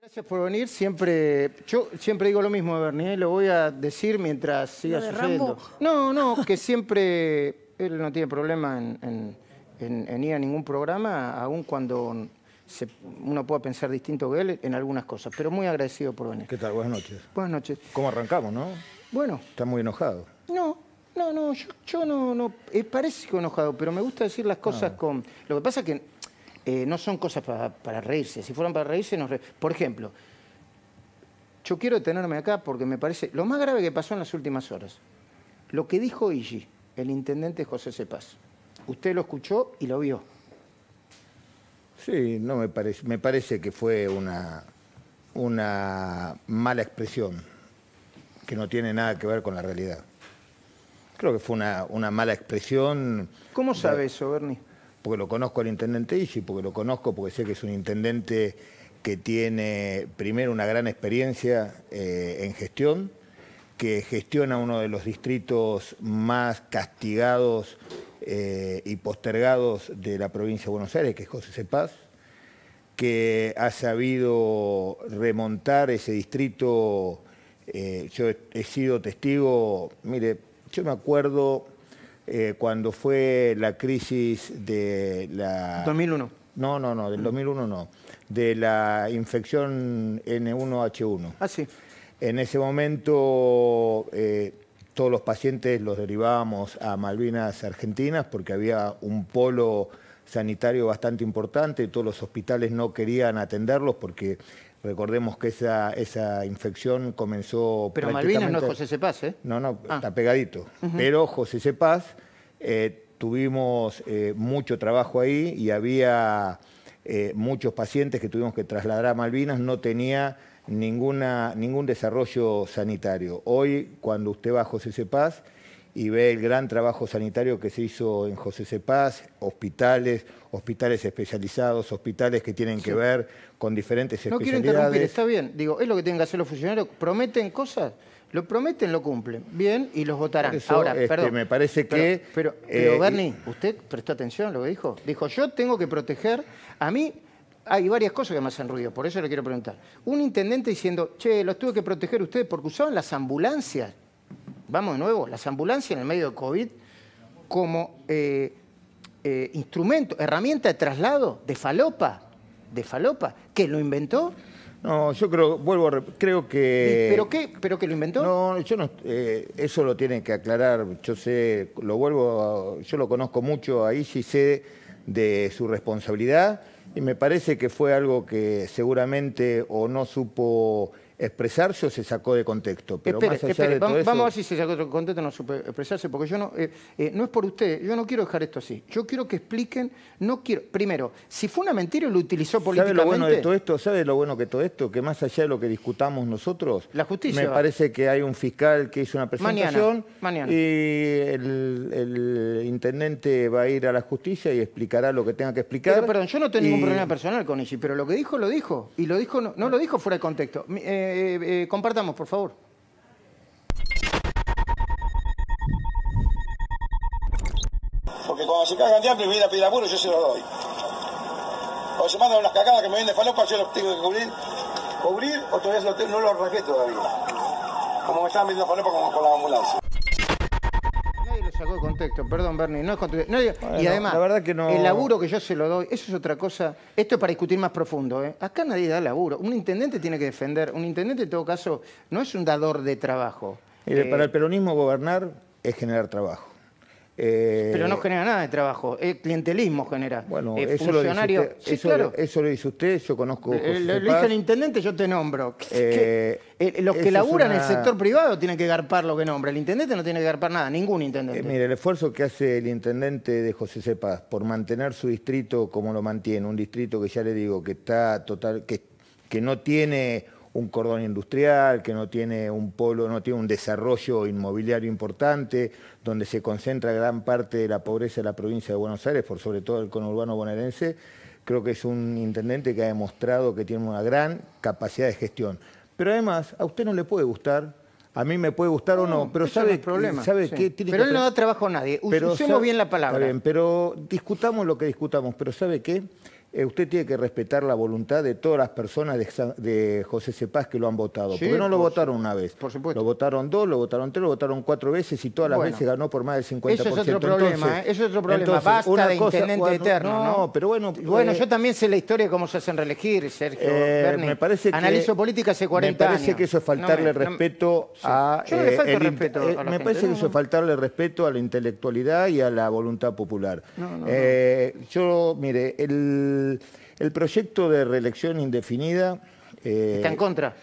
Gracias por venir. Siempre, yo siempre digo lo mismo de Bernie, ¿eh? lo voy a decir mientras siga sucediendo. No, no, que siempre él no tiene problema en, ir a ningún programa, aun cuando uno pueda pensar distinto que él en algunas cosas. Pero muy agradecido por venir. ¿Qué tal? Buenas noches. Buenas noches. ¿Cómo arrancamos, no? Bueno. ¿Está muy enojado? No, no, no, yo, no, no, que eh, que enojado, pero me gusta decir las cosas ah. con... Lo que pasa es que eh, no son cosas para, reírse. Si fueran para reírse, nos Por ejemplo, yo quiero detenerme acá porque me parece lo más grave que pasó en las últimas horas. Lo que dijo Igi, el intendente José Cepaz. Usted lo escuchó y lo vio. Sí, no me parece. Me parece que fue una, una mala expresión que no tiene nada que ver con la realidad. Creo que fue una, mala expresión. ¿Cómo sabe eso, Bernie? porque lo conozco al intendente Isi, porque lo conozco, porque sé que es un intendente que tiene primero una gran experiencia eh, en gestión, que gestiona uno de los distritos más castigados eh, y postergados de la provincia de Buenos Aires, que es José Cepaz, que ha sabido remontar ese distrito. Eh, yo he sido testigo, mire, yo me acuerdo eh, cuando fue la crisis de la... 2001. No, no, no, del 2001 mm. no, de la infección N1H1. Ah, sí. En ese momento eh, todos los pacientes los derivábamos a Malvinas Argentinas porque había un polo sanitario bastante importante, y todos los hospitales no querían atenderlos porque Recordemos que esa, esa infección comenzó. Pero Malvinas no es José Sepas ¿eh? No, no, ah. está pegadito. Pero José Sepas eh, tuvimos eh, mucho trabajo ahí y había eh, muchos pacientes que tuvimos que trasladar a Malvinas, no tenía ninguna, ningún desarrollo sanitario. Hoy, cuando usted va a José Sepas y ve el gran trabajo sanitario que se hizo en José Cepaz, hospitales, hospitales especializados, hospitales que tienen que ver con diferentes no especialidades. No quiero interrumpir, está bien. Digo, es lo que tienen que hacer los funcionarios. Prometen cosas, lo prometen, lo cumplen. Bien, y los votarán. Ahora, este, perdón. Me parece que... Pero, pero, eh, Bernie, ¿usted prestó atención a lo que dijo? Dijo, yo tengo que proteger a mí hay varias cosas que me hacen ruido, por eso le quiero preguntar. Un intendente diciendo, che, los tuve que proteger ustedes porque usaban las ambulancias vamos de nuevo, las ambulancias en el medio de COVID como eh, eh, instrumento, herramienta de traslado de falopa, de falopa, que lo inventó. No, yo creo, vuelvo, creo que... ¿Pero qué? ¿Pero qué lo inventó? No, yo no, eh, eso lo tienen que aclarar, yo sé, lo vuelvo, yo lo conozco mucho ahí, sí sé de su responsabilidad y me parece que fue algo que seguramente o no supo expresarse o se sacó de contexto. Pero vamos, a ver si se sacó de contexto no supe expresarse, porque yo no, eh, eh, no es por usted, yo no quiero dejar esto así. Yo quiero que expliquen, no quiero, primero, si fue una mentira lo utilizó políticamente. ¿Sabe lo bueno de todo esto? ¿Sabe lo bueno que todo esto? Que más allá de lo que discutamos nosotros, la justicia. Me parece que hay un fiscal que hizo una presentación mañana, y el, intendente va a ir a la justicia y explicará lo que tenga que explicar. Pero perdón, yo no tengo ningún problema personal con ella, pero lo que dijo lo dijo y lo dijo no, lo dijo fuera de contexto. Eh, eh, eh, compartamos, por favor. Porque cuando se cagan de hambre y me viene a pedir yo se lo doy. O se mandan unas cagadas que me vienen de falopa, yo los tengo que cubrir, cubrir o todavía no los rasgué todavía. Como me estaban viendo falopa con, con la ambulancia contexto, perdón, Bernie. No es y además, el laburo que yo se lo doy, eso es otra cosa. Esto es para discutir más profundo. ¿eh? Acá nadie da laburo. Un intendente tiene que defender. Un intendente, en todo caso, no es un dador de trabajo. Eh, para el peronismo, gobernar es generar trabajo. Eh, Pero no genera nada de trabajo, es clientelismo genera. Bueno, eso, lo dice usted, yo conozco. lo, dice el intendente, yo te nombro. Eh, eh, los que laburan en el sector privado tienen que garpar lo que nombra. El intendente no tiene que garpar nada, ningún intendente. mire, el esfuerzo que hace el intendente de José Cepaz por mantener su distrito como lo mantiene, un distrito que ya le digo que está total, que, que no tiene un cordón industrial, que no tiene un polo, no tiene un desarrollo inmobiliario importante, donde se concentra gran parte de la pobreza de la provincia de Buenos Aires, por sobre todo el conurbano bonaerense, creo que es un intendente que ha demostrado que tiene una gran capacidad de gestión. Pero además, a usted no le puede gustar, a mí me puede gustar o no, pero sabe, problema, que Pero él no da trabajo a nadie. bien la palabra. pero discutamos lo que discutamos, pero ¿sabe qué? Eh, usted tiene que respetar la voluntad de todas las personas de, José Cepaz que lo han votado. porque no lo votaron una vez. Por supuesto. Lo votaron dos, lo votaron tres, lo votaron cuatro veces y todas las veces ganó por más del 50%. Eso es otro problema, ¿eh? eso es otro problema. Basta de intendente eterno. No, pero bueno. Bueno, eh, yo también sé la historia de cómo se hacen reelegir, Sergio Me parece que, Analizo política hace 40 años. Me parece que eso es faltarle respeto a. Yo respeto. me parece que eso es faltarle respeto a la intelectualidad y a la voluntad popular. yo, mire, el el, proyecto de reelección indefinida... Eh, ¿Está en contra?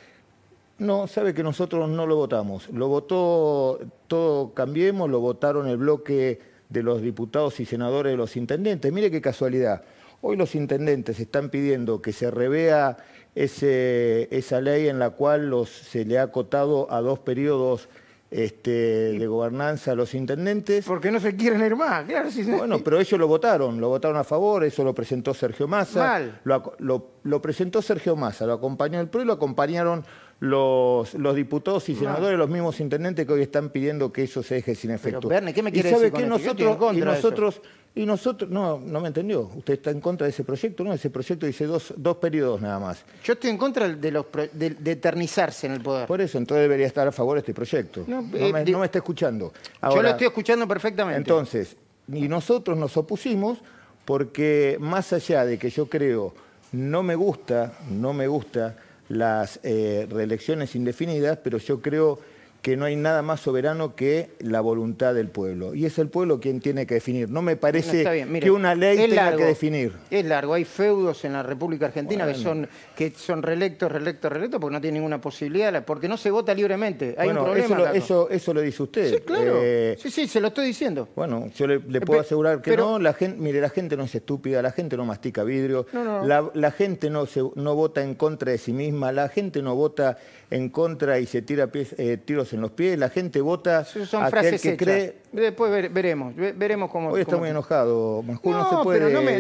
No, sabe que nosotros no lo votamos. Lo votó todo Cambiemos, lo votaron el bloque de los diputados y senadores de los intendentes. Mire qué casualidad. Hoy los intendentes están pidiendo que se revea esa ley en la cual se le ha acotado a dos periodos este, de gobernanza a los intendentes. Porque no se quieren ir más, claro. Bueno, pero ellos lo votaron, lo votaron a favor, eso lo presentó Sergio Massa. Lo, lo presentó Sergio Massa, lo acompañó el PRO y lo acompañaron los, diputados y ah. senadores, los mismos intendentes que hoy están pidiendo que eso se deje sin efecto. ¿qué me decir que nosotros, y nosotros, y nosotros, no, no me entendió. Usted está en contra de ese proyecto, ¿no? Ese proyecto dice dos, dos periodos nada más. Yo estoy en contra de, los, eternizarse en el poder. Por eso, entonces debería estar a favor de este proyecto. No, eh, me, está escuchando. yo lo estoy escuchando perfectamente. Entonces, y nosotros nos opusimos porque más allá de que yo creo, no me gusta, no me gusta las eh, reelecciones indefinidas, pero yo creo que no hay nada más soberano que la voluntad del pueblo. Y es el pueblo quien tiene que definir. No me parece que una ley tenga que definir. Es largo, hay feudos en la República Argentina que son que son reelectos, reelectos, reelectos, porque no tienen ninguna posibilidad, porque no se vota libremente. Hay un problema. Eso lo, eso, dice usted. Sí, claro. Eh, sí, sí, se lo estoy diciendo. Bueno, yo le, eh, puedo asegurar que no. La gente, mire, la gente no es estúpida, la gente no mastica vidrio, La, gente no, se, no vota en contra de sí misma, la gente no vota en contra y se tira pies, eh, tiros en los pies, la gente vota Son aquel que cree... Después veremos, veremos cómo... Hoy está muy enojado, no, se puede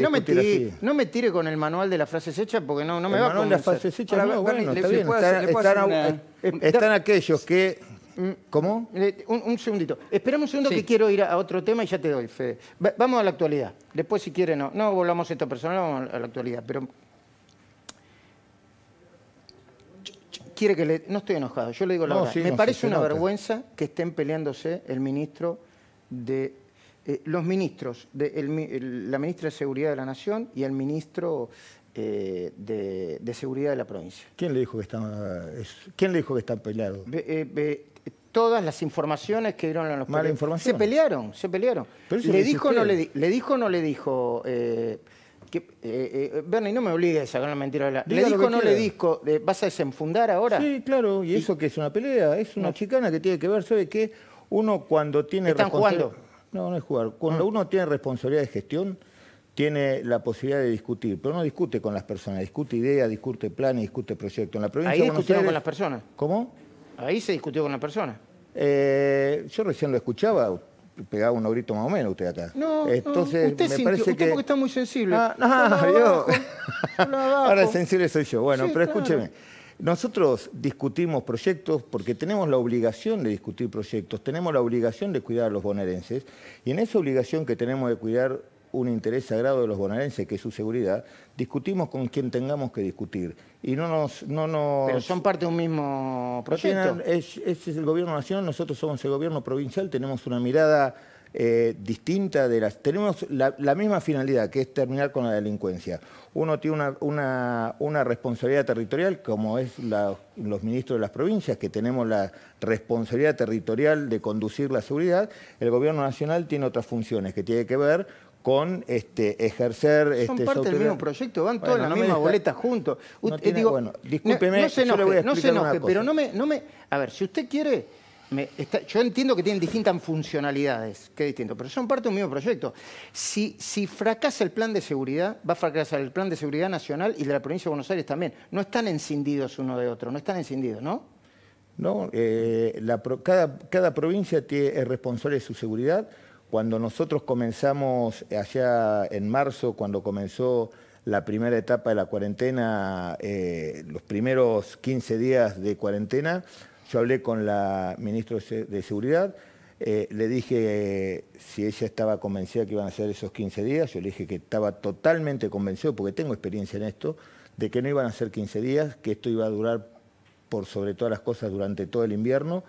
no me, tire, con el manual de las frases hechas porque no, me va a convencer. las frases hechas, no, bueno, está bien, están, eh, aquellos que mm, mm, ¿Cómo? Un, segundito. Esperamos un segundo que quiero ir a otro tema y ya te doy, Fede. vamos a la actualidad. Después, si quiere, no. No volvamos a persona personal, vamos a la actualidad. Pero quiere que le... No estoy enojado, yo le digo la verdad. me parece una vergüenza que estén peleándose el ministro de... Eh, los ministros, de la ministra de Seguridad de la Nación y el ministro eh, de, Seguridad de la provincia. ¿Quién le dijo que están, le dijo que están peleados? Eh, todas las informaciones que dieron a los Mala información. Se pelearon, se pelearon. ¿Le dijo, no le, ¿Le dijo o no le dijo? Que, eh, eh, Bernie, no me obligues a sacar la mentira. ¿Le dijo, o no le disco? ¿Vas a desenfundar ahora? Sí, claro, y, eso que es una pelea, es una chicana que tiene que ver, ¿sabe qué? Uno cuando tiene... ¿Están jugando? No, no es jugar. Cuando ah. uno tiene responsabilidad de gestión, tiene la posibilidad de discutir, pero no discute con las personas, discute ideas, discute planes, discute proyectos. En la provincia Ahí discutieron con las personas. ¿Cómo? Ahí se discutió con las personas. Eh, yo recién lo escuchaba, pegaba un grito más o menos usted acá. No, Entonces, no. usted me parece usted porque está muy sensible. Ah, no, yo... Ah, Ahora sensible soy yo. Bueno, pero escúcheme. Nosotros discutimos proyectos porque tenemos la obligación de discutir proyectos, tenemos la obligación de cuidar a los bonaerenses y en esa obligación que tenemos de cuidar un interés sagrado de los bonaerenses, que es su seguridad, discutimos con quien tengamos que discutir. Y no nos... No Pero son parte de un mismo proyecto. Ese es, el gobierno nacional, nosotros somos el gobierno provincial, tenemos una mirada... Eh, distinta de las... Tenemos la, misma finalidad, que es terminar con la delincuencia. Uno tiene una, una, responsabilidad territorial, como es los ministros de las provincias, que tenemos la responsabilidad territorial de conducir la seguridad. El gobierno nacional tiene otras funciones que tiene que ver con este, ejercer... Son este, parte del mismo proyecto, van todas las mismas boletas juntos. bueno, discúlpeme, no, se yo le voy a explicar No se enoje, pero no me, no me... A ver, si usted quiere... Me, está, yo entiendo que tienen distintas funcionalidades, que distinto, pero son parte del un mismo proyecto. Si, si fracasa el plan de seguridad, va a fracasar el plan de seguridad nacional y de la provincia de Buenos Aires también. No están encendidos uno de otro, no están encendidos, ¿no? No, eh, cada, cada, provincia es responsable de su seguridad cuando nosotros comenzamos eh, allá en marzo, cuando comenzó la primera etapa de la cuarentena, eh, los primeros 15 días de cuarentena, yo hablé con la ministra de Seguridad, eh, le dije si ella estaba convencida que iban a ser esos 15 días, yo le dije que estaba totalmente convencido, porque tengo experiencia en esto, de que no iban a ser 15 días, que esto iba a durar por sobre todas las cosas durante todo el invierno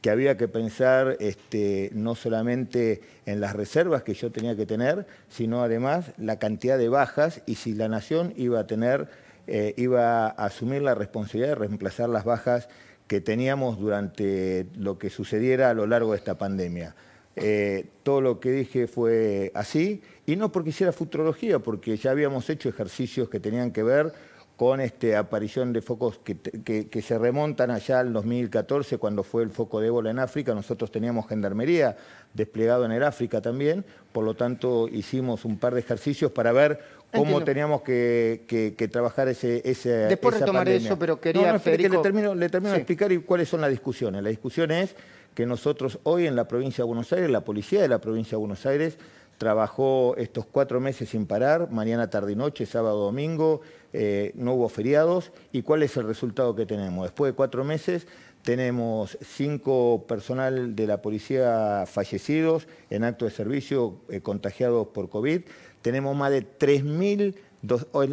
que había que pensar este, no solamente en las reservas que yo tenía que tener, sino además la cantidad de bajas y si la nación iba a tener, eh, iba a asumir la responsabilidad de reemplazar las bajas que teníamos durante lo que sucediera a lo largo de esta pandemia. Eh, todo lo que dije fue así, y no porque hiciera futurología, porque ya habíamos hecho ejercicios que tenían que ver con este, aparición de focos que, se remontan allá al 2014, cuando fue el foco de ébola en África. Nosotros teníamos gendarmería desplegado en el África también, por lo tanto hicimos un par de ejercicios para ver cómo teníamos que, trabajar ese, ese Después retomaré eso, pero quería... No, que le termino, de explicar y cuáles son las discusiones. La discusión es que nosotros hoy en la provincia de Buenos Aires, la policía de la provincia de Buenos Aires, trabajó estos cuatro meses sin parar, mañana, tarde y noche, sábado, domingo, eh, no hubo feriados. ¿Y cuál es el resultado que tenemos? Después de cuatro meses tenemos cinco personal de la policía fallecidos en acto de servicio eh, contagiados por COVID. Tenemos más de 3.000...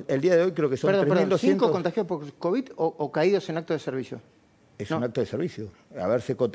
El, día de hoy creo que son 3.200... ¿Cinco contagiados por COVID o caídos en acto de servicio? Es un acto de servicio.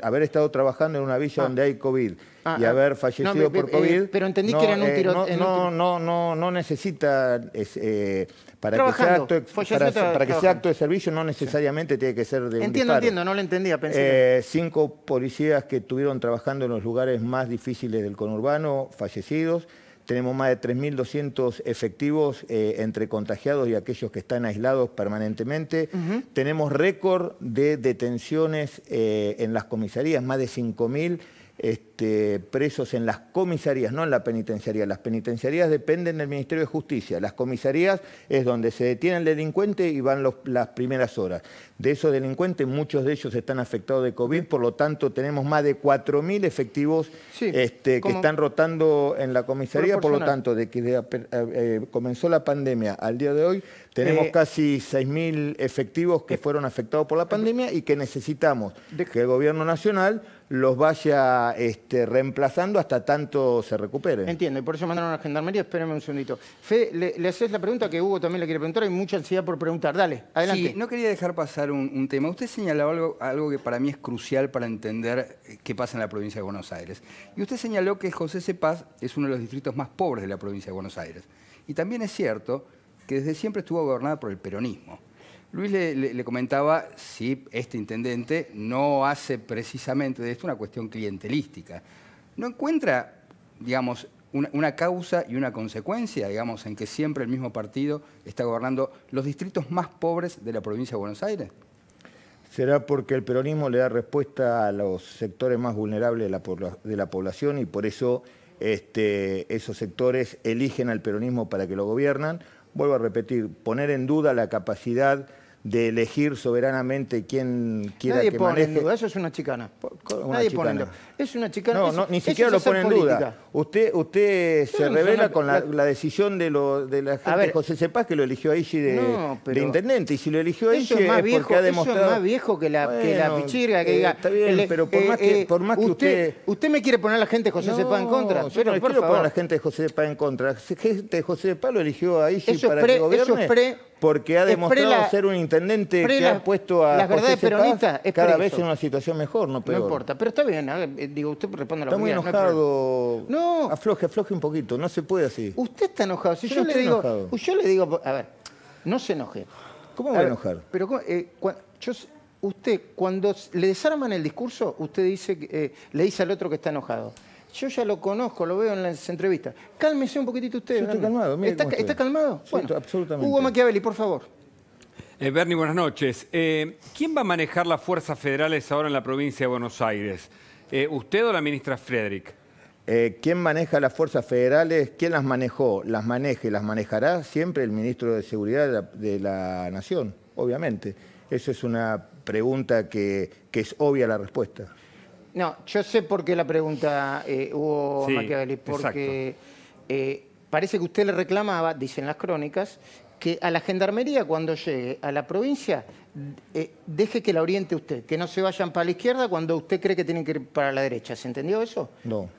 haber estado trabajando en una villa ah. donde hay COVID ah, y ah. haber fallecido por eh, COVID. pero entendí que era un eh, tiroteo. no, no, no, no, necesita. Eh, para que, sea acto, para, que acto de servicio no necesariamente tiene que ser de. Un entiendo, entiendo, no lo entendía, pensé. cinco policías que estuvieron trabajando en los lugares más difíciles del conurbano, fallecidos. Tenemos más de 3.200 efectivos eh, entre contagiados y aquellos que están aislados permanentemente. Tenemos récord de detenciones eh, en las comisarías, más de 5.000 este, presos en las comisarías, no en la penitenciaría. Las penitenciarías dependen del Ministerio de Justicia. Las comisarías es donde se detiene el delincuente y van las primeras horas. De esos delincuentes, muchos de ellos están afectados de COVID, por lo tanto tenemos más de 4.000 efectivos este, que están rotando en la comisaría, por lo tanto, de que eh, comenzó la pandemia al día de hoy, tenemos eh, casi 6.000 efectivos que eh, fueron afectados por la pandemia y que necesitamos que el Gobierno Nacional los vaya este, reemplazando hasta tanto se recupere. Entiendo, y por eso mandaron a la Gendarmería. Espérenme un segundito. Fe, le, haces la pregunta que Hugo también le quiere preguntar. Hay mucha ansiedad por preguntar. Dale, adelante. no quería dejar pasar un, tema. Usted señaló algo, algo, que para mí es crucial para entender eh, qué pasa en la provincia de Buenos Aires. Y usted señaló que José Cepaz es uno de los distritos más pobres de la provincia de Buenos Aires. Y también es cierto que desde siempre estuvo gobernada por el peronismo. Luis le, comentaba si este intendente no hace precisamente de esto una cuestión clientelística. ¿No encuentra, digamos, una, causa y una consecuencia, digamos, en que siempre el mismo partido está gobernando los distritos más pobres de la provincia de Buenos Aires? Será porque el peronismo le da respuesta a los sectores más vulnerables de la, población y por eso este, esos sectores eligen al peronismo para que lo gobiernan. Vuelvo a repetir, poner en duda la capacidad de elegir soberanamente quién quiera Nadie que pone maneje. en duda, eso es una chicana. Nadie pone en duda. Es una chicana. no ni siquiera lo pone en duda. Usted, usted se revela con la, decisión de, lo, de la gente ver, José Sepas que lo eligió a Ishi de, intendente. Y si lo eligió a que porque ha demostrado... Eso es más viejo que la, que la pichirga que eh, diga... Está bien, pero eh, eh, por, más que, por más que usted, usted... me quiere poner a la gente de José no, en contra. pero, no quiero poner a la gente de José Sepas en contra. La gente de José Sepas lo eligió a sí para que gobierne... porque ha demostrado ser un intendente que ha puesto a las verdades peronistas cada vez en una situación mejor, no peor. No importa, pero está bien, digo, usted responde a la Está muy enojado. No, Afloje, afloje un poquito, no se puede así. Usted está enojado. Si yo, le digo, pues yo le digo, a ver, no se enoje. ¿Cómo va a, enojar? pero eh, usted, cuando le desarman el discurso, usted dice, eh, le dice al otro que está enojado. Yo ya lo conozco, lo veo en las entrevistas. Cálmese un poquitito usted. Yo calmado, mire ¿Está, calmado? Sí, bueno, absolutamente. Hugo Machiavelli, por favor. Eh, Bernie, buenas noches. Eh, ¿Quién va a manejar las fuerzas federales ahora en la provincia de Buenos Aires? ¿Usted o la ministra Frederick? Eh, ¿Quién maneja las fuerzas federales? ¿Quién las manejó? Las maneje, las manejará siempre el ministro de Seguridad de la, Nación, obviamente. Esa es una pregunta que, es obvia la respuesta. No, yo sé por qué la pregunta eh, hubo, porque eh, parece que usted le reclamaba, dicen las crónicas, que a la gendarmería cuando llegue a la provincia deje que la oriente usted, que no se vayan para la izquierda cuando usted cree que tienen que ir para la derecha. ¿Se entendió eso? No.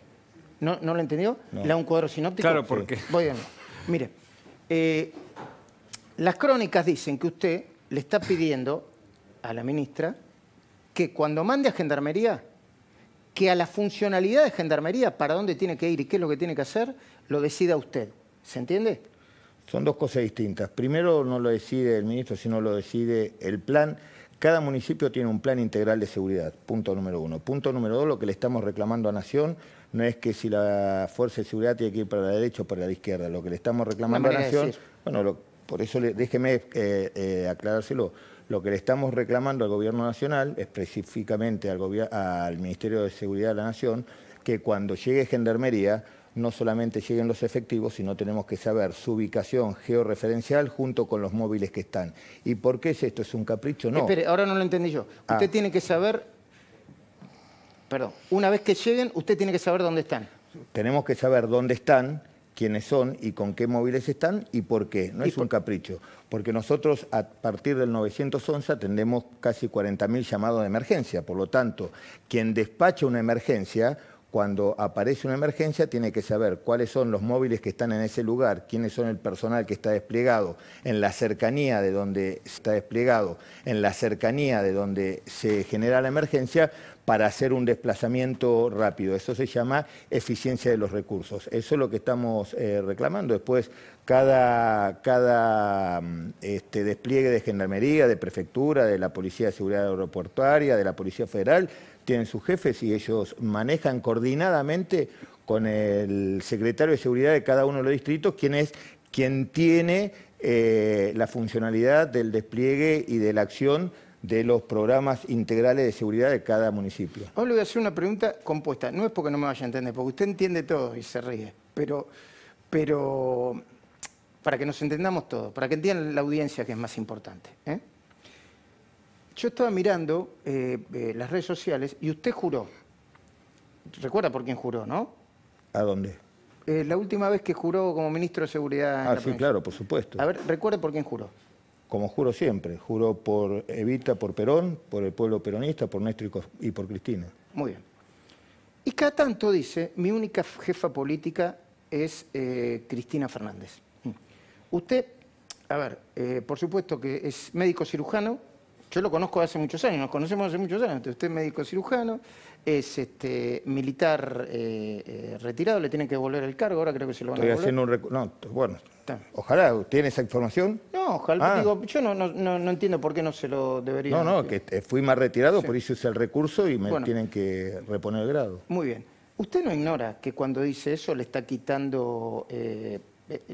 ¿No, lo entendió? ¿Le ¿La un cuadro sinóptico? Claro, porque... Voy a... Mire, eh, las crónicas dicen que usted le está pidiendo a la ministra que cuando mande a Gendarmería, que a la funcionalidad de Gendarmería, para dónde tiene que ir y qué es lo que tiene que hacer, lo decida usted. ¿Se entiende? Son dos cosas distintas. Primero no lo decide el ministro, sino lo decide el plan. Cada municipio tiene un plan integral de seguridad, punto número uno. Punto número dos, lo que le estamos reclamando a Nación no es que si la fuerza de seguridad tiene que ir para la derecha o para la izquierda. Lo que le estamos reclamando a Nación, bueno, por eso déjeme eh, eh, aclarárselo. Lo que le estamos reclamando al Gobierno Nacional, específicamente al, al Ministerio de Seguridad de la Nación, que cuando llegue Gendarmería no solamente lleguen los efectivos, sino tenemos que saber su ubicación georreferencial junto con los móviles que están. ¿Y por qué es esto? ¿Es un capricho? No. Espere, ahora no lo entendí yo. Ah. Usted tiene que saber, perdón, una vez que lleguen, usted tiene que saber dónde están. Tenemos que saber dónde están, quiénes son y con qué móviles están y por qué. No es un capricho, porque nosotros a partir del 911 atendemos casi 40.000 llamados de emergencia. Por lo tanto, quien despacha una emergencia cuando aparece una emergencia tiene que saber cuáles son los móviles que están en ese lugar, quiénes son el personal que está desplegado en la cercanía de donde está desplegado, en la cercanía de donde se genera la emergencia para hacer un desplazamiento rápido. Eso se llama eficiencia de los recursos. Eso es lo que estamos eh, reclamando. Después, cada, mm, este, despliegue de gendarmería, de prefectura, de la Policía de Seguridad Aeroportuaria, de la Policía Federal, tienen sus jefes y ellos manejan coordinadamente con el secretario de seguridad de cada uno de los distritos, quien es quien tiene eh, la funcionalidad del despliegue y de la acción de los programas integrales de seguridad de cada municipio. Ahora le voy a hacer una pregunta compuesta. No es porque no me vaya a entender, porque usted entiende todo y se ríe, pero, pero para que nos entendamos todos, para que entiendan la audiencia que es más importante. ¿eh? Yo estaba mirando eh, eh, las redes sociales y usted juró. Recuerda por quién juró, ¿no? ¿A dónde? Eh, la última vez que juró como ministro de Seguridad. Ah, sí, claro, por supuesto. A ver, recuerde por quién juró. Como juro siempre, Juró por Evita, por Perón, por el pueblo peronista, por Néstor y por Cristina. Muy bien. Y cada tanto dice, mi única jefa política es Cristina Fernández. Mm. Usted, a ver, por supuesto que es médico cirujano, yo lo conozco hace muchos años, nos conocemos hace muchos años. Usted es médico cirujano, es este, militar eh, eh, retirado, le tienen que devolver el cargo, ahora creo que se lo van a devolver. haciendo un No, bueno, ojalá, ¿tiene esa información? No, ojalá, ah. yo no, no, entiendo por qué no se lo debería. No, no, que fui más retirado, por eso es el recurso y me tienen que reponer el grado. Muy bien. ¿Usted no ignora que cuando dice eso le está quitando, eh,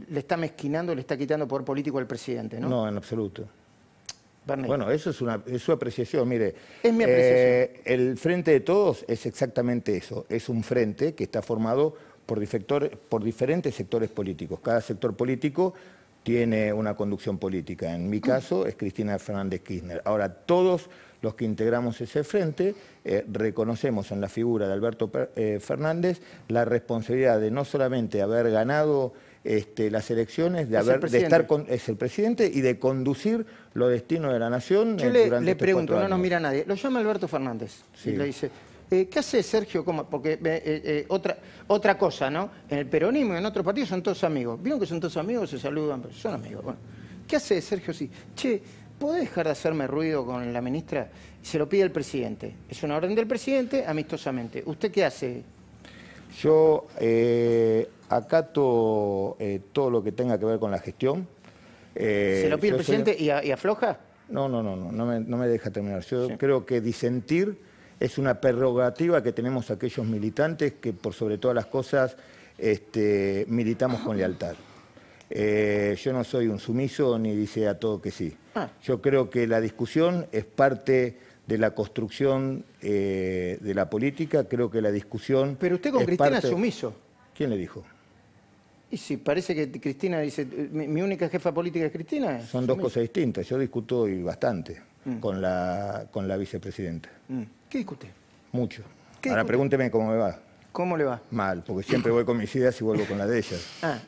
le está mezquinando, le está quitando poder político al presidente, no? No, en absoluto. Bueno, eso es, su apreciación, mire. Eh, el Frente de Todos es exactamente eso, es un frente que está formado por, diferentes sectores políticos. Cada sector político tiene una conducción política. En mi caso es Cristina Fernández Kirchner. Ahora, todos los que integramos ese frente eh, reconocemos en la figura de Alberto eh, Fernández la responsabilidad de no solamente haber ganado este, las elecciones, de, haber, estar es el presidente y de conducir los destinos de la nación. Yo eh, le, le pregunto, no nos mira nadie, lo llama Alberto Fernández y le dice, eh, ¿qué hace Sergio? Porque eh, otra, otra cosa, ¿no? En el peronismo y en otro partido son todos amigos. ¿Vieron que son todos amigos? Se saludan, son amigos. Bueno, ¿qué hace Sergio sí che, ¿podés dejar de hacerme ruido con la ministra? Se lo pide el presidente. Es una orden del presidente, amistosamente. ¿Usted qué hace? Yo acato eh, todo lo que tenga que ver con la gestión. Eh, ¿Se lo pide el presidente y, afloja? No, no, no, no, no me, deja terminar. Yo creo que disentir es una prerrogativa que tenemos aquellos militantes que por sobre todas las cosas este, militamos con lealtad. Eh, yo no soy un sumiso ni dice a todo que sí. Ah. Yo creo que la discusión es parte de la construcción de la política, creo que la discusión... Pero usted con Cristina es sumiso. ¿Quién le dijo? Y sí, parece que Cristina dice, mi, única jefa política es Cristina. Son dos cosas distintas. Yo discuto y bastante mm. con, la, con la vicepresidenta. Mm. ¿Qué discute? Mucho. Ahora pregúnteme cómo me va. ¿Cómo le va? Mal, porque siempre voy con mis ideas y vuelvo con las de ellas. Ah.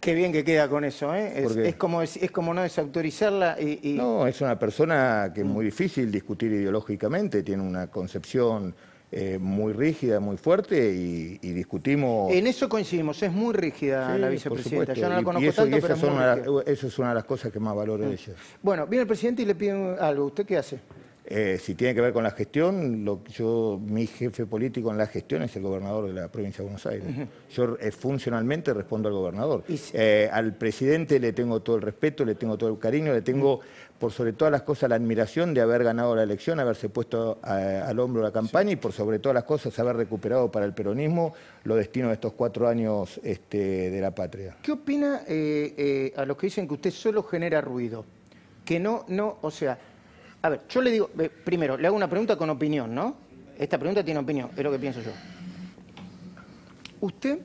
Qué bien que queda con eso, ¿eh? Es, como, como no desautorizarla y, y, No, es una persona que es mm. muy difícil discutir ideológicamente, tiene una concepción eh, muy rígida, muy fuerte y, discutimos... En eso coincidimos, es muy rígida la vicepresidenta, yo no la conozco eso, tanto, es una, de las cosas que más valoro de ah. ella. Bueno, viene el presidente y le pide algo, ¿usted qué hace? Eh, si tiene que ver con la gestión, yo, mi jefe político en la gestión es el gobernador de la provincia de Buenos Aires. Yo eh, funcionalmente respondo al gobernador. al presidente le tengo todo el respeto, le tengo todo el cariño, le tengo por sobre todas las cosas la admiración de haber ganado la elección, haberse puesto eh, al hombro la campaña y por sobre todas las cosas haber recuperado para el peronismo los destinos de estos cuatro años este, de la patria. ¿Qué opina eh, eh, a los que dicen que usted solo genera ruido? Que no, no, o sea, a ver, yo le digo, primero, le hago una pregunta con opinión, ¿no? Esta pregunta tiene opinión, es lo que pienso yo. Usted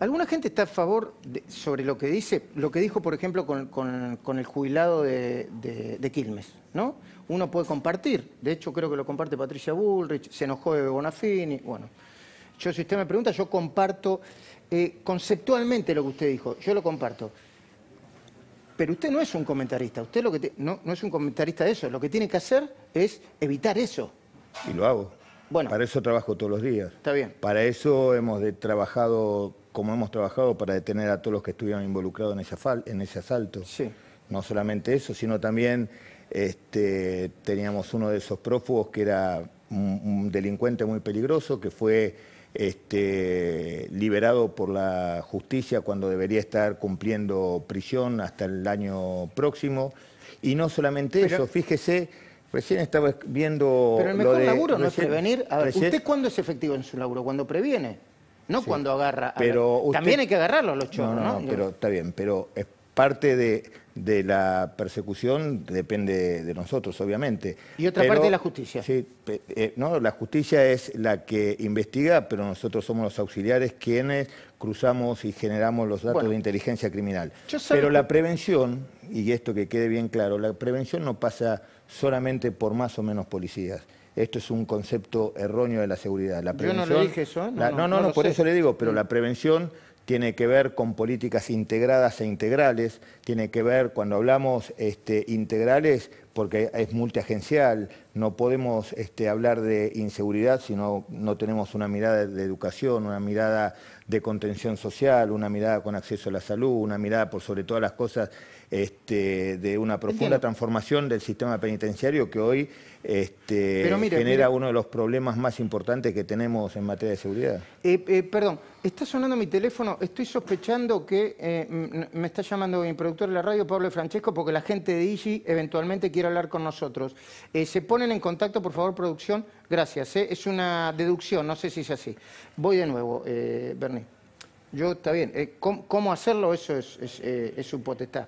¿Alguna gente está a favor sobre lo que dice, lo que dijo, por ejemplo, con, el jubilado de, Quilmes? ¿no? Uno puede compartir, de hecho creo que lo comparte Patricia Bullrich, se enojó de Bonafini, bueno. Yo, si usted me pregunta, yo comparto eh, conceptualmente lo que usted dijo, yo lo comparto. Pero usted no es un comentarista, usted lo que no, es un comentarista de eso, lo que tiene que hacer es evitar eso. Y lo hago. Bueno. Para eso trabajo todos los días. Está bien. Para eso hemos trabajado como hemos trabajado para detener a todos los que estuvieron involucrados en ese, en ese asalto. Sí. No solamente eso, sino también este, teníamos uno de esos prófugos que era un, delincuente muy peligroso, que fue este, liberado por la justicia cuando debería estar cumpliendo prisión hasta el año próximo. Y no solamente eso, fíjese Recién estaba viendo. Pero el mejor laburo no es prevenir. ¿usted cuándo es efectivo en su laburo? ¿Cuándo previene. No cuando agarra. Pero También hay que agarrarlo los chorros, no, no, pero está bien, pero es parte de, la persecución depende de nosotros, obviamente. Y otra parte de la justicia. Sí, eh, no, la justicia es la que investiga, pero nosotros somos los auxiliares quienes cruzamos y generamos los datos de inteligencia criminal. Pero la prevención, y esto que quede bien claro, la prevención no pasa solamente por más o menos policías. Esto es un concepto erróneo de la seguridad. La Yo no le dije eso. No, no, por eso le digo, pero mm. la prevención tiene que ver con políticas integradas e integrales, tiene que ver cuando hablamos este, integrales, porque es multiagencial, no podemos este, hablar de inseguridad si no, tenemos una mirada de educación, una mirada de contención social, una mirada con acceso a la salud, una mirada por sobre todas las cosas este, de una profunda transformación del sistema penitenciario que hoy este, genera uno de los problemas más importantes que tenemos en materia de seguridad. Eh, eh, perdón, está sonando mi teléfono, estoy sospechando que eh, me está llamando mi productor de la radio, Pablo Francesco, porque la gente de IGI eventualmente quiere hablar con nosotros. Se ponen en contacto, por favor, producción. Gracias, es una deducción, no sé si es así. Voy de nuevo, eh, Yo, está bien, ¿cómo, hacerlo? Eso es, es su potestad.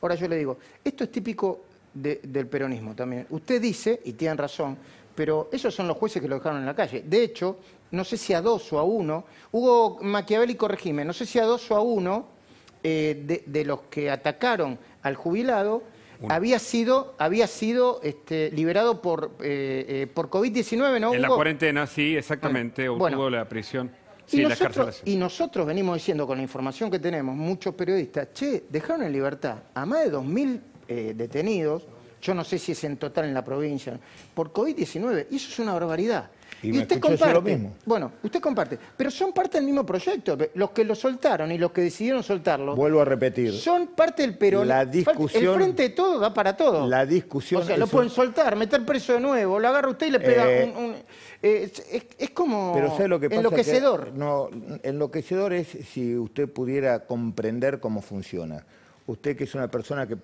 Ahora yo le digo, esto es típico del peronismo también. Usted dice, y tienen razón, pero esos son los jueces que lo dejaron en la calle. De hecho, no sé si a dos o a uno, hubo maquiavélico régimen, no sé si a dos o a uno eh, de, los que atacaron al jubilado había sido, había sido este, liberado por, eh, eh, por COVID-19, ¿no? En la cuarentena, sí, ah, exactamente, O obtuvo la prisión. y, nosotros, y, nosotros, venimos diciendo con la información que tenemos, muchos periodistas, che, dejaron en libertad a más de 2.000 eh, detenidos. Yo no sé si es en total en la provincia, por COVID-19. eso es una barbaridad. Y, usted comparte. Bueno, usted comparte. Pero son parte del mismo proyecto. Los que lo soltaron y los que decidieron soltarlo. Vuelvo a repetir. Son parte del pero La discusión. El frente de todo da para todo. La discusión. O sea, lo pueden soltar, meter preso de nuevo. Lo agarra usted y le pega eh, un. es, como. Pero lo que Enloquecedor. no, enloquecedor es si usted pudiera comprender cómo funciona. Usted que es una persona que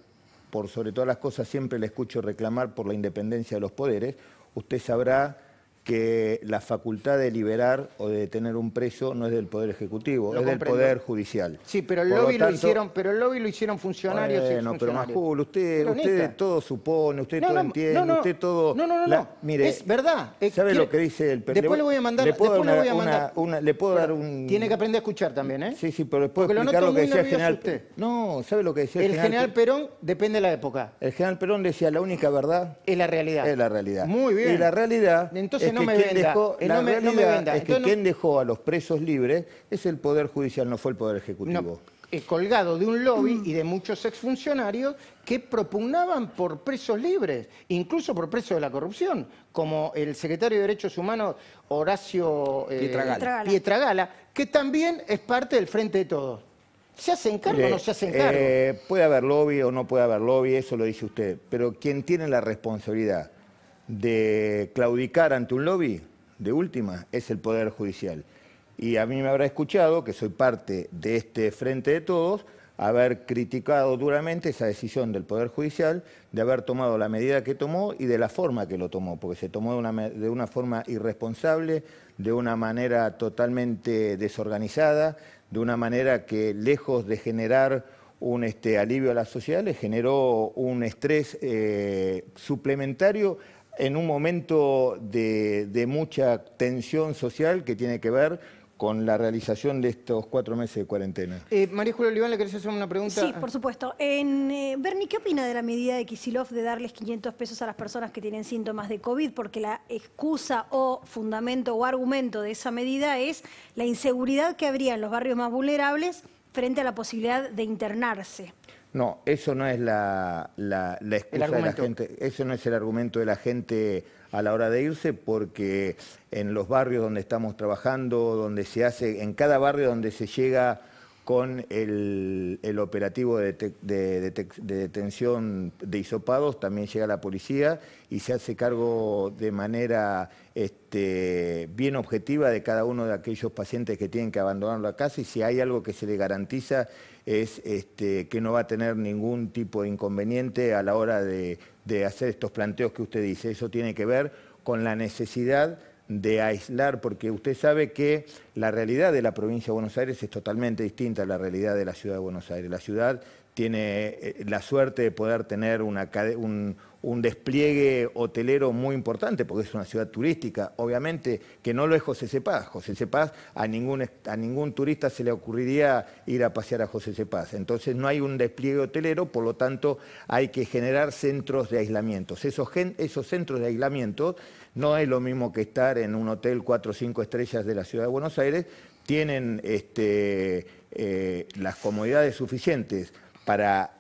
por sobre todas las cosas siempre le escucho reclamar por la independencia de los poderes, usted sabrá que la facultad de liberar o de tener un preso no es del Poder Ejecutivo, es del Poder Judicial. Sí, pero el, lobby lo, hicieron, pero el lobby lo hicieron funcionarios no, pero Majul, usted, usted todo supone, usted todo entiende, usted todo... No, no, no, la, mire, es verdad. Eh, ¿Sabe lo que dice el... Después le voy, a mandar... Le puedo, dar un... Tiene que aprender a escuchar también, ¿eh? Sí, sí, pero después explicar lo, que decía el general... No, ¿sabe lo que decía el general? El general Perón, depende de la época. El general Perón decía, la única verdad... Es la realidad. Es la realidad. Muy bien. Y la realidad... Entonces no me es que quien dejó a los presos libres es el Poder Judicial, no fue el Poder Ejecutivo. colgado de un lobby mm. y de muchos exfuncionarios que propugnaban por presos libres, incluso por presos de la corrupción, como el secretario de Derechos Humanos Horacio eh, Pietragala. que también es parte del Frente de Todos. ¿Se hacen cargo o no se hacen cargo? Eh, puede haber lobby o no puede haber lobby, eso lo dice usted, pero quien tiene la responsabilidad de claudicar ante un lobby, de última, es el Poder Judicial. Y a mí me habrá escuchado, que soy parte de este Frente de Todos, haber criticado duramente esa decisión del Poder Judicial de haber tomado la medida que tomó y de la forma que lo tomó, porque se tomó de una, forma irresponsable, de una manera totalmente desorganizada, de una manera que lejos de generar un este, alivio a la sociedad, le generó un estrés eh, suplementario en un momento de, mucha tensión social que tiene que ver con la realización de estos cuatro meses de cuarentena. Eh, María Julio Oliván, ¿le querés hacer una pregunta? Sí, por supuesto. En, eh, Bernie, ¿qué opina de la medida de Kisilov de darles 500 pesos a las personas que tienen síntomas de COVID? Porque la excusa o fundamento o argumento de esa medida es la inseguridad que habría en los barrios más vulnerables frente a la posibilidad de internarse. No, eso no es la, excusa de la gente, eso no es el argumento de la gente a la hora de irse, porque en los barrios donde estamos trabajando, donde se hace, en cada barrio donde se llega con el, operativo de, detención de isopados, también llega la policía y se hace cargo de manera este, bien objetiva de cada uno de aquellos pacientes que tienen que abandonar la casa y si hay algo que se le garantiza es este, que no va a tener ningún tipo de inconveniente a la hora de hacer estos planteos que usted dice. Eso tiene que ver con la necesidad de aislar, porque usted sabe que la realidad de la provincia de Buenos Aires es totalmente distinta a la realidad de la ciudad de Buenos Aires. La ciudad tiene eh, la suerte de poder tener un, despliegue hotelero muy importante, porque es una ciudad turística, obviamente, que no lo es José Cepaz. José Cepaz, a ningún, a ningún turista se le ocurriría ir a pasear a José Cepaz. Entonces no hay un despliegue hotelero, por lo tanto hay que generar centros de aislamiento. Esos, centros de aislamiento no es lo mismo que estar en un hotel 4 o 5 estrellas de la ciudad de Buenos Aires, tienen este, eh, las comodidades suficientes para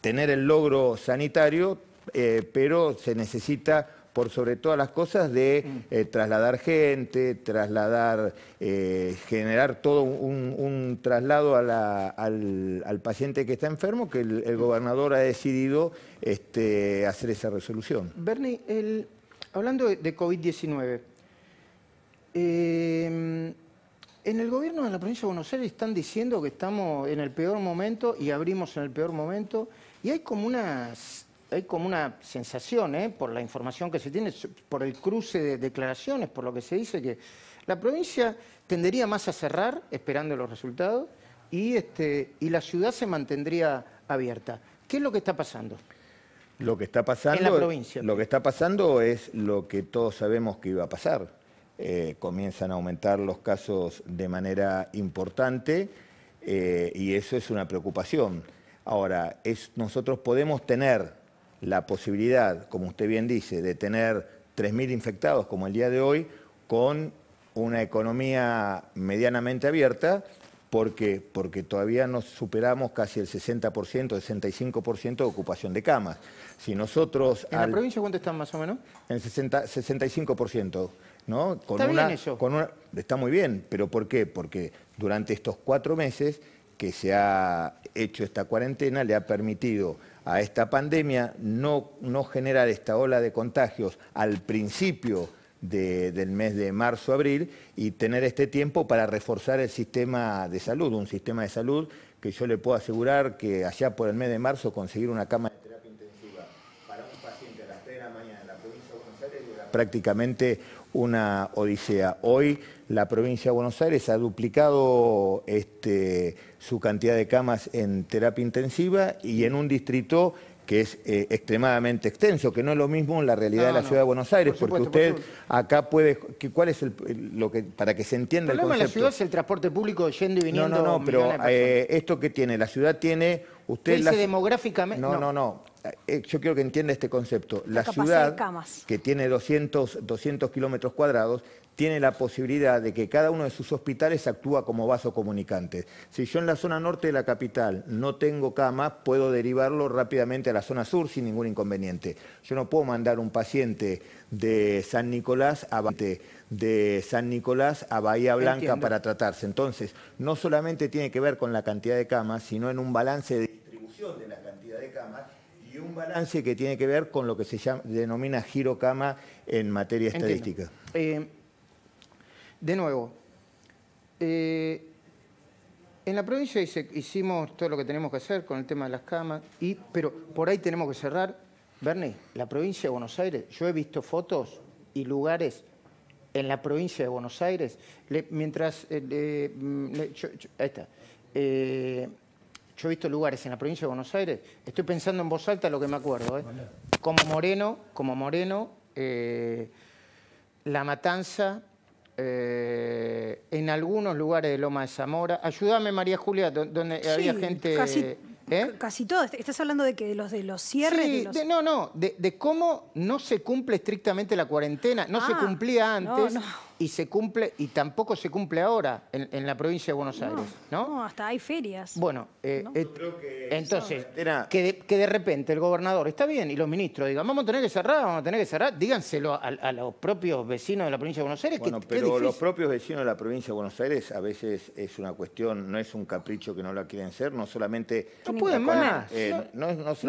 tener el logro sanitario, eh, pero se necesita por sobre todas las cosas de mm. eh, trasladar gente, trasladar, eh, generar todo un, traslado al, paciente que está enfermo, que el, gobernador ha decidido este, hacer esa resolución. Bernie, hablando de COVID-19, en el gobierno de la provincia de Buenos Aires están diciendo que estamos en el peor momento y abrimos en el peor momento y hay como una, hay como una sensación, ¿eh? por la información que se tiene, por el cruce de declaraciones, por lo que se dice, que la provincia tendería más a cerrar esperando los resultados y, este, y la ciudad se mantendría abierta. ¿Qué es lo que está pasando? pasando, Lo que pues. está pasando es lo que todos sabemos que iba a pasar eh, comienzan a aumentar los casos de manera importante eh, y eso es una preocupación. Ahora, nosotros podemos tener la posibilidad, como usted bien dice, de tener 3.000 infectados como el día de hoy con una economía medianamente abierta, porque, porque todavía no superamos casi el 60%, 65% de ocupación de camas. Si nosotros... ¿En la provincia cuánto están más o menos? En 60, 65% está muy bien, pero ¿por qué? Porque durante estos cuatro meses que se ha hecho esta cuarentena le ha permitido a esta pandemia no, no generar esta ola de contagios al principio del mes de marzo-abril y tener este tiempo para reforzar el sistema de salud, un sistema de salud que yo le puedo asegurar que allá por el mes de marzo conseguir una cama de terapia intensiva para un paciente a las 3 de la mañana en la provincia de Buenos Aires prácticamente una odisea. Hoy la provincia de Buenos Aires ha duplicado este, su cantidad de camas en terapia intensiva y en un distrito que es eh, extremadamente extenso, que no es lo mismo en la realidad de la ciudad de Buenos Aires, porque usted acá puede, ¿cuál es el, lo que para que se entienda el, problema de la ciudad es el transporte público yendo y viniendo. No, no, no, pero eh, esto que tiene, la ciudad tiene, usted demográficamente. No, no, no. Eh, yo creo que entiende este concepto. La, ciudad, que tiene 200, 200 kilómetros cuadrados, tiene la posibilidad de que cada uno de sus hospitales actúa como vaso comunicante. Si yo en la zona norte de la capital no tengo cama, puedo derivarlo rápidamente a la zona sur sin ningún inconveniente. Yo no puedo mandar un paciente de San Nicolás a de San Nicolás a Bahía Blanca para tratarse. Entonces, no solamente tiene que ver con la cantidad de camas, sino en un balance de distribución de la cantidad de camas y un balance que tiene que ver con lo que se denomina giro cama en materia estadística. Eh, de nuevo, eh, en la provincia hicimos todo lo que tenemos que hacer con el tema de las camas, y, pero por ahí tenemos que cerrar. Bernie, la provincia de Buenos Aires, yo he visto fotos y lugares en la provincia de Buenos Aires, mientras... Eh, mm, ahí está. Eh, yo he visto lugares en la provincia de Buenos Aires, estoy pensando en voz alta lo que me acuerdo, ¿eh? como Moreno, como Moreno, eh, La Matanza, eh, en algunos lugares de Loma de Zamora. Ayúdame, María Julia, donde había gente... Casi... ¿eh? Casi todo. Estás hablando de que los de los cierres. Sí, no, no, de, cómo no se cumple estrictamente la cuarentena. No se ah, cumplía antes. no y se cumple, y tampoco se cumple ahora en, la provincia de Buenos Aires, ¿no? hasta hay ferias. Bueno, eh, eh, entonces, que, de, repente el gobernador, está bien, y los ministros digan, vamos a tener que cerrar, vamos a tener que cerrar, díganselo a, los propios vecinos de la provincia de Buenos Aires. Bueno, pero los propios vecinos de la provincia de Buenos Aires a veces es una cuestión, no es un capricho que no la quieren ser, no solamente... No pueden más. Eh, no,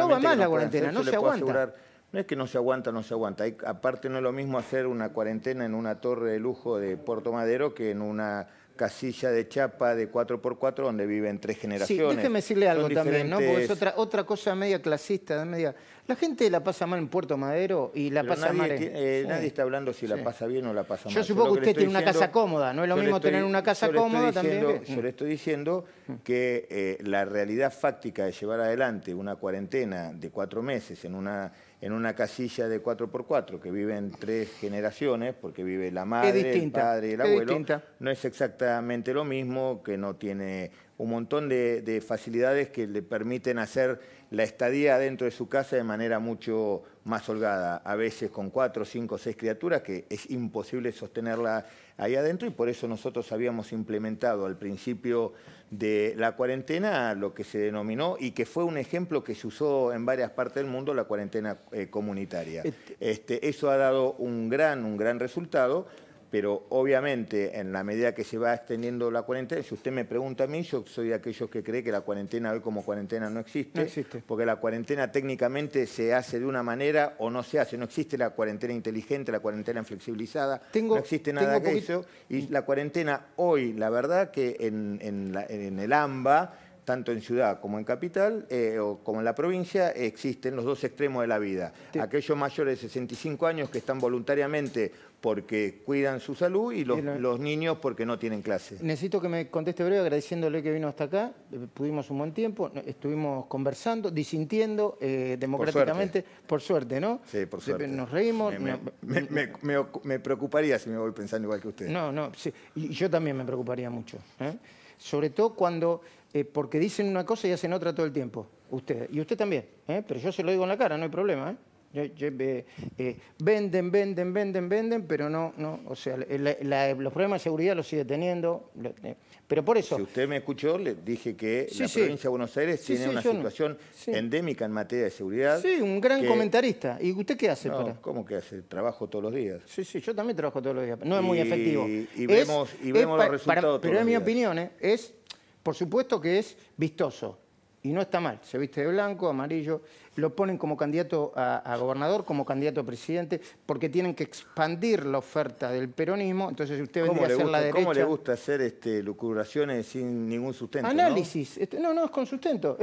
va más la cuarentena, no se aguanta. No es que no se aguanta, no se aguanta. aparte no es lo mismo hacer una cuarentena en una torre de lujo de Puerto Madero que en una casilla de chapa de 4x4 donde viven tres generaciones. Sí, déjeme decirle algo también, ¿no? Porque es otra, otra cosa media clasista, media la gente la pasa mal en Puerto Madero y la pasa mal. En... Eh, nadie está hablando si la pasa bien o la pasa mal. Yo supongo que usted tiene una casa cómoda, no es lo mismo tener una casa cómoda también. Yo le estoy diciendo mm. que eh, la realidad fáctica de llevar adelante una cuarentena de cuatro meses en una en una casilla de 4x4 que viven tres generaciones, porque vive la madre, el padre y el abuelo, no es exactamente lo mismo que no tiene un montón de, facilidades que le permiten hacer la estadía dentro de su casa de manera mucho más holgada, a veces con cuatro, cinco, seis criaturas, que es imposible sostenerla ahí adentro y por eso nosotros habíamos implementado al principio de la cuarentena lo que se denominó y que fue un ejemplo que se usó en varias partes del mundo, la cuarentena eh, comunitaria. Este, eso ha dado un gran, un gran resultado pero obviamente en la medida que se va extendiendo la cuarentena, si usted me pregunta a mí, yo soy de aquellos que cree que la cuarentena hoy como cuarentena no existe, existe, porque la cuarentena técnicamente se hace de una manera o no se hace, no existe la cuarentena inteligente, la cuarentena flexibilizada, no existe nada de eso, y la cuarentena hoy, la verdad que en el AMBA tanto en ciudad como en capital eh, o como en la provincia, existen los dos extremos de la vida. Aquellos mayores de 65 años que están voluntariamente porque cuidan su salud y los, niños porque no tienen clases. Necesito que me conteste breve agradeciéndole que vino hasta acá. Eh, pudimos un buen tiempo, estuvimos conversando, disintiendo eh, democráticamente, por suerte. ¿no? Sí, por suerte. Nos reímos. Me, preocuparía si me voy pensando igual que usted. No, no, sí. Y yo también me preocuparía mucho. Sobre todo cuando eh, porque dicen una cosa y hacen otra todo el tiempo, usted Y usted también, ¿eh? pero yo se lo digo en la cara, no hay problema. ¿eh? venden, venden, venden, venden, pero no, no, o sea, los problemas de seguridad los sigue teniendo, pero por eso... Si usted me escuchó, le dije que la provincia de Buenos Aires tiene una situación endémica en materia de seguridad. Sí, un gran comentarista. ¿Y usted qué hace? para? ¿Cómo que hace? Trabajo todos los días. Sí, sí, yo también trabajo todos los días. No es muy efectivo. Y, vemos, y vemos los resultados Pero es mi opinión, ¿eh? es por supuesto que es vistoso, y no está mal. Se viste de blanco, amarillo, lo ponen como candidato a, gobernador, como candidato a presidente, porque tienen que expandir la oferta del peronismo. Entonces usted vendría a ser la derecha. ¿Cómo le gusta hacer este, lucuraciones sin ningún sustento? Análisis. Este, ¿no? no, es con sustento.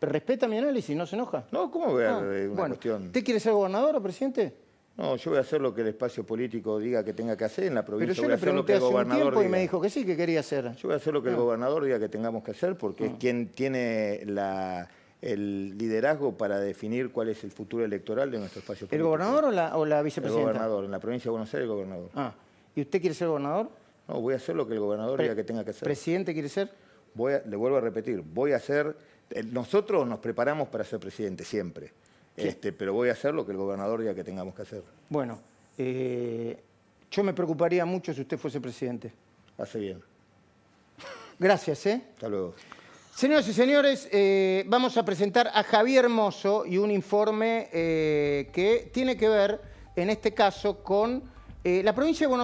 respeta mi análisis, no se enoja. No, ¿cómo ah, ver una cuestión? ¿Usted quiere ser gobernador o presidente? No, yo voy a hacer lo que el espacio político diga que tenga que hacer en la provincia. Pero yo le pregunté hace un tiempo y me dijo que sí, que quería hacer. Yo voy a hacer lo que el ah. gobernador diga que tengamos que hacer porque es ah. quien tiene el liderazgo para definir cuál es el futuro electoral de nuestro espacio político. ¿El gobernador o la, vicepresidenta? El gobernador, en la provincia de Buenos Aires el gobernador. Ah, ¿y usted quiere ser gobernador? No, voy a hacer lo que el gobernador diga que tenga que hacer. ¿Presidente quiere ser? Voy le vuelvo a repetir, voy a hacer. Eh, nosotros nos preparamos para ser presidente siempre. Este, pero voy a hacer lo que el gobernador diga que tengamos que hacer. Bueno, eh, yo me preocuparía mucho si usted fuese presidente. Hace bien. Gracias, ¿eh? Hasta luego. Señoras y señores, eh, vamos a presentar a Javier Mozo y un informe eh, que tiene que ver, en este caso, con la provincia de Buenos Aires.